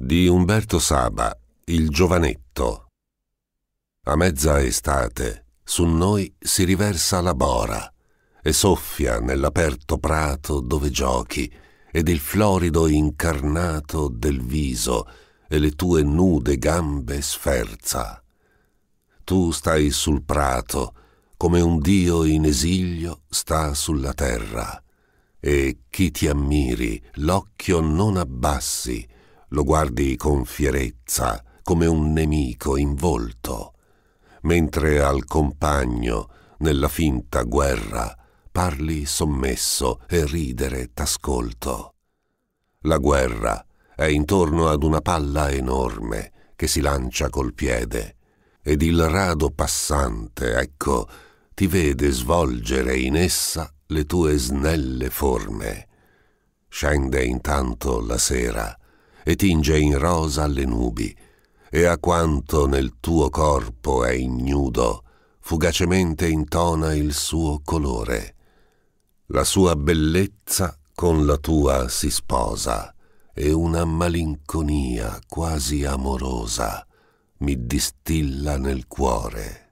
di Umberto Saba, il giovanetto. A mezza estate su noi si riversa la bora e soffia nell'aperto prato dove giochi ed il florido incarnato del viso e le tue nude gambe sferza. Tu stai sul prato come un dio in esilio sta sulla terra e chi ti ammiri l'occhio non abbassi lo guardi con fierezza, come un nemico in volto, mentre al compagno, nella finta guerra, parli sommesso e ridere t'ascolto. La guerra è intorno ad una palla enorme che si lancia col piede, ed il rado passante, ecco, ti vede svolgere in essa le tue snelle forme. Scende intanto la sera e tinge in rosa le nubi, e a quanto nel tuo corpo è ignudo, fugacemente intona il suo colore. La sua bellezza con la tua si sposa, e una malinconia quasi amorosa mi distilla nel cuore.